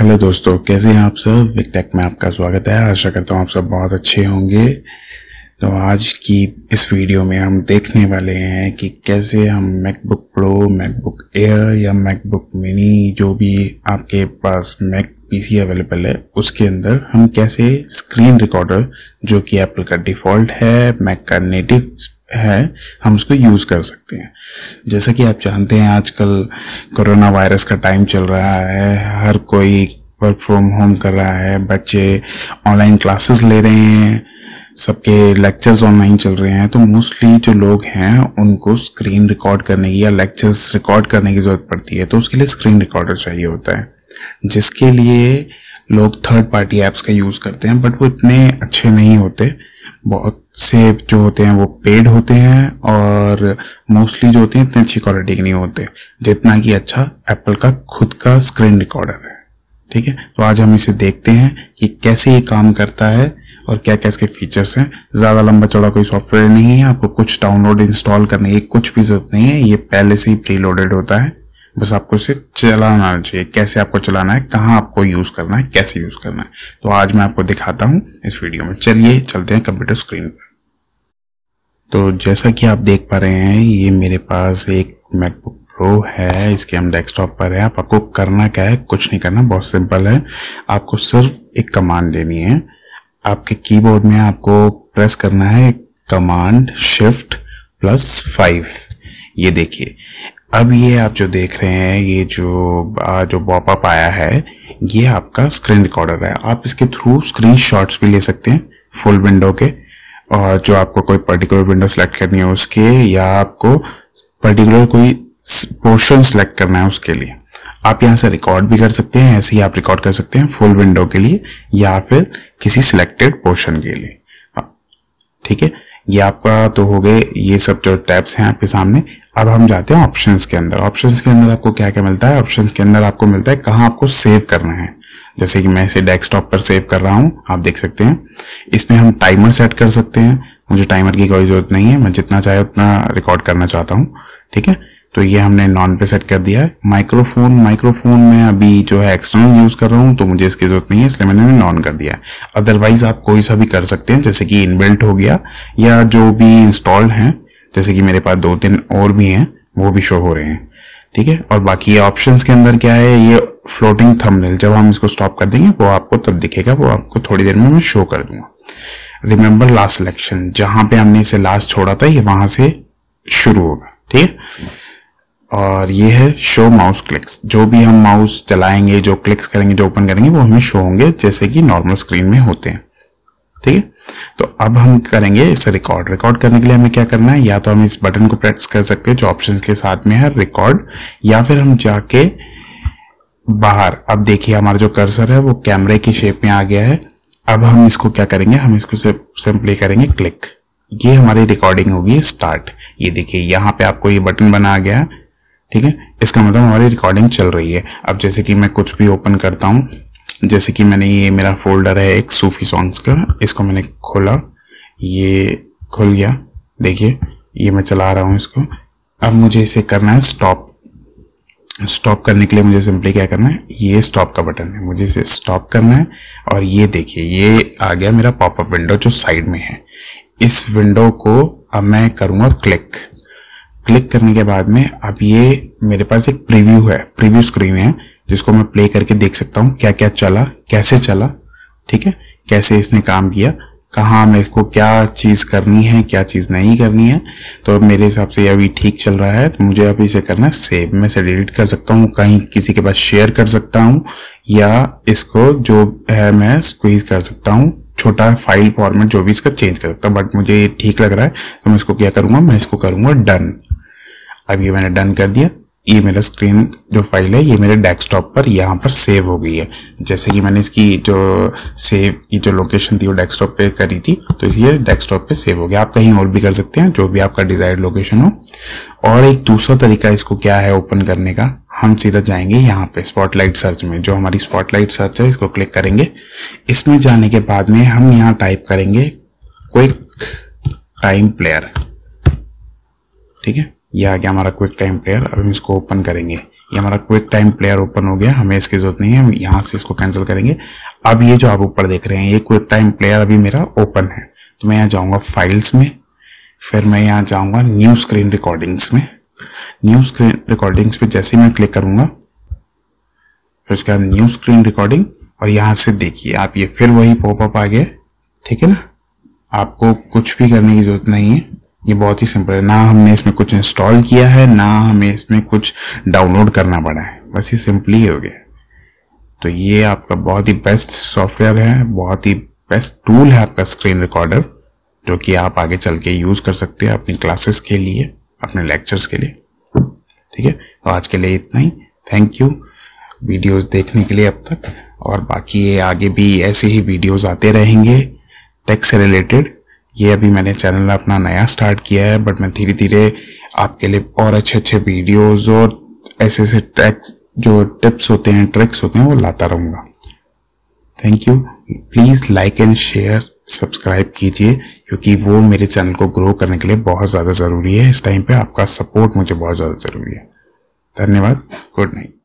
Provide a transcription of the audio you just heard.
hello दोस्तों कैसे हैं आप सब विकटेक में आपका स्वागत है आशा करता हूँ आप सब बहुत अच्छे होंगे तो आज की इस वीडियो में हम देखने वाले हैं कि कैसे हम मैकबुक प्रो मैकबुक एयर या मैकबुक मिनी जो भी आपके पास मैक पीसी अवेलेबल है उसके अंदर हम कैसे स्क्रीन रिकॉर्डर जो कि एप्पल का डिफ़ॉल्ट है मैक का नेटिव है हम उसको यूज़ कर सकते हैं जैसा कि आप जानते हैं आजकल कोरोना वायरस का टाइम चल रहा है हर कोई वर्क फ्रॉम होम कर रहा है बच्चे ऑनलाइन क्लासेस ले रहे हैं सबके लेक्चर्स ऑनलाइन चल रहे हैं तो मोस्टली जो लोग हैं उनको स्क्रीन रिकॉर्ड करने की या लेक्चर्स रिकॉर्ड करने की ज़रूरत पड़ती है तो उसके लिए स्क्रीन रिकॉर्डर चाहिए होता है जिसके लिए लोग थर्ड पार्टी ऐप्स का यूज़ करते हैं बट वो इतने अच्छे नहीं होते बहुत से जो होते हैं वो पेड होते हैं और मोस्टली जो होते हैं इतने अच्छी क्वालिटी के नहीं होते जितना कि अच्छा एप्पल का खुद का स्क्रीन रिकॉर्डर है ठीक है तो आज हम इसे देखते हैं कि कैसे ये काम करता है और क्या क्या इसके फीचर्स हैं ज़्यादा लंबा चौड़ा कोई सॉफ्टवेयर नहीं है आपको कुछ डाउनलोड इंस्टॉल करने की कुछ भी ज़रूरत नहीं है ये पहले से ही प्रीलोडेड होता है बस आपको इसे चलाना चाहिए कैसे आपको चलाना है कहाँ आपको यूज़ करना है कैसे यूज़ करना है तो आज मैं आपको दिखाता हूँ इस वीडियो में चलिए चलते हैं कंप्यूटर स्क्रीन पर तो जैसा कि आप देख पा रहे हैं ये मेरे पास एक मैकबुक प्रो है इसके हम डेस्कटॉप पर है आप आपको करना क्या है कुछ नहीं करना बहुत सिंपल है आपको सिर्फ एक कमांड देनी है आपके कीबोर्ड में आपको प्रेस करना है कमांड शिफ्ट प्लस फाइव ये देखिए अब ये आप जो देख रहे हैं ये जो आ, जो पॉपअप आया है ये आपका स्क्रीन रिकॉर्डर है आप इसके थ्रू स्क्रीन शॉट्स भी ले सकते हैं फुल विंडो के और जो आपको कोई पर्टिकुलर विंडो सेलेक्ट करनी है उसके या आपको पर्टिकुलर कोई पोर्शन सेलेक्ट करना है उसके लिए आप यहाँ से रिकॉर्ड भी कर सकते हैं ऐसे ही आप रिकॉर्ड कर सकते हैं फुल विंडो के लिए या फिर किसी सिलेक्टेड पोर्शन के लिए हाँ, ठीक है ये आपका तो हो गए ये सब जो टैब्स हैं आपके सामने अब हम जाते हैं ऑप्शंस के अंदर ऑप्शंस के अंदर आपको क्या क्या मिलता है ऑप्शंस के अंदर आपको मिलता है कहाँ आपको सेव करना है जैसे कि मैं इसे डेस्कटॉप पर सेव कर रहा हूँ आप देख सकते हैं इसमें हम टाइमर सेट कर सकते हैं मुझे टाइमर की कोई ज़रूरत नहीं है मैं जितना चाहे उतना रिकॉर्ड करना चाहता हूँ ठीक है तो ये हमने नॉन पे सेट कर दिया है माइक्रोफोन माइक्रोफोन में अभी जो है एक्सटर्नल यूज कर रहा हूँ तो मुझे इसकी जरूरत नहीं है इसलिए मैंने नॉन कर दिया है अदरवाइज आप कोई सा भी कर सकते हैं जैसे कि इनबिल्ट हो गया या जो भी इंस्टॉल्ड हैं जैसे कि मेरे पास दो तीन और भी हैं वो भी शो हो रहे हैं ठीक है और बाकी ऑप्शन के अंदर क्या है ये फ्लोटिंग थमनेल जब हम इसको स्टॉप कर देंगे वो आपको तब दिखेगा वो आपको थोड़ी देर में मैं शो कर दूंगा रिमेंबर लास्ट सिलेक्शन जहां पे हमने इसे लास्ट छोड़ा था ये वहां से शुरू होगा ठीक है और ये है शो माउस क्लिक्स जो भी हम माउस चलाएंगे जो क्लिक्स करेंगे जो ओपन करेंगे वो हमें शो होंगे जैसे कि नॉर्मल स्क्रीन में होते हैं ठीक है तो अब हम करेंगे इसे रिकॉर्ड रिकॉर्ड करने के लिए हमें क्या करना है या तो हम इस बटन को प्रेस कर सकते हैं जो ऑप्शन के साथ में है रिकॉर्ड या फिर हम जाके बाहर अब देखिए हमारा जो कर्सर है वो कैमरे की शेप में आ गया है अब हम इसको क्या करेंगे हम इसको सिर्फ सिंपली करेंगे क्लिक ये हमारी रिकॉर्डिंग होगी स्टार्ट ये देखिए यहाँ पे आपको ये बटन बना गया है ठीक है इसका मतलब हमारी रिकॉर्डिंग चल रही है अब जैसे कि मैं कुछ भी ओपन करता हूँ जैसे कि मैंने ये मेरा फोल्डर है एक सूफी सॉन्ग्स का इसको मैंने खोला ये खुल गया देखिए ये मैं चला रहा हूँ इसको अब मुझे इसे करना है स्टॉप स्टॉप करने के लिए मुझे सिंपली क्या करना है ये स्टॉप का बटन है मुझे इसे स्टॉप करना है और ये देखिए ये आ गया मेरा पॉपअप विंडो जो साइड में है इस विंडो को अब मैं करूँगा क्लिक क्लिक करने के बाद में अब ये मेरे पास एक प्रीव्यू है प्रीव्यू स्क्रीन है जिसको मैं प्ले करके देख सकता हूँ क्या क्या चला कैसे चला ठीक है कैसे इसने काम किया कहाँ मेरे को क्या चीज़ करनी है क्या चीज़ नहीं करनी है तो मेरे हिसाब से ये अभी ठीक चल रहा है तो मुझे अभी इसे करना सेव में से डिलीट कर सकता हूँ कहीं किसी के पास शेयर कर सकता हूँ या इसको जो है मैं स्क्वीज कर सकता हूँ छोटा फाइल फॉर्मेट जो भी इसका चेंज कर सकता हूँ बट मुझे ये ठीक लग रहा है तो मैं इसको क्या करूँगा मैं इसको करूँगा डन अब ये मैंने डन कर दिया ये मेरा स्क्रीन जो फाइल है ये मेरे डेस्कटॉप पर यहाँ पर सेव हो गई है जैसे कि मैंने इसकी जो सेव की जो लोकेशन थी वो डेस्कटॉप पे करी थी तो ये डेस्कटॉप पे सेव हो गया आप कहीं और भी कर सकते हैं जो भी आपका डिजायर्ड लोकेशन हो और एक दूसरा तरीका इसको क्या है ओपन करने का हम सीधा जाएंगे यहाँ पे स्पॉटलाइट सर्च में जो हमारी स्पॉटलाइट सर्च है इसको क्लिक करेंगे इसमें जाने के बाद में हम यहाँ टाइप करेंगे क्विक टाइम प्लेयर ठीक है ये आ गया हमारा क्विक टाइम प्लेयर अब हम इसको ओपन करेंगे ये हमारा क्विक टाइम प्लेयर ओपन हो गया हमें इसकी जरूरत नहीं है हम यहाँ से इसको कैंसिल करेंगे अब ये जो आप ऊपर देख रहे हैं ये क्विक टाइम प्लेयर अभी मेरा ओपन है तो मैं यहाँ जाऊँगा फाइल्स में फिर मैं यहाँ जाऊँगा न्यू स्क्रीन रिकॉर्डिंग्स में न्यू स्क्रीन रिकॉर्डिंग्स पे जैसे ही मैं क्लिक करूँगा फिर उसके बाद न्यू स्क्रीन रिकॉर्डिंग और यहाँ से देखिए आप ये फिर वही पॉपअप आ गया ठीक है ना आपको कुछ भी करने की जरूरत नहीं है ये बहुत ही सिंपल है ना हमने इसमें कुछ इंस्टॉल किया है ना हमें इसमें कुछ डाउनलोड करना पड़ा है बस ये सिंपली हो गया तो ये आपका बहुत ही बेस्ट सॉफ्टवेयर है बहुत ही बेस्ट टूल है आपका स्क्रीन रिकॉर्डर जो कि आप आगे चल के यूज़ कर सकते हैं अपनी क्लासेस के लिए अपने लेक्चर्स के लिए ठीक है तो आज के लिए इतना ही थैंक यू वीडियोस देखने के लिए अब तक और बाकी ये आगे भी ऐसे ही वीडियोस आते रहेंगे टेक्स से रिलेटेड ये अभी मैंने चैनल अपना नया स्टार्ट किया है बट मैं धीरे धीरे आपके लिए और अच्छे अच्छे वीडियोस और ऐसे ऐसे ट्रैक्स जो टिप्स होते हैं ट्रिक्स होते हैं वो लाता रहूँगा thank you please like and share subscribe कीजिए क्योंकि वो मेरे चैनल को ग्रो करने के लिए बहुत ज़्यादा ज़रूरी है इस टाइम पे आपका सपोर्ट मुझे बहुत ज़्यादा ज़रूरी है धन्यवाद गुड नाइट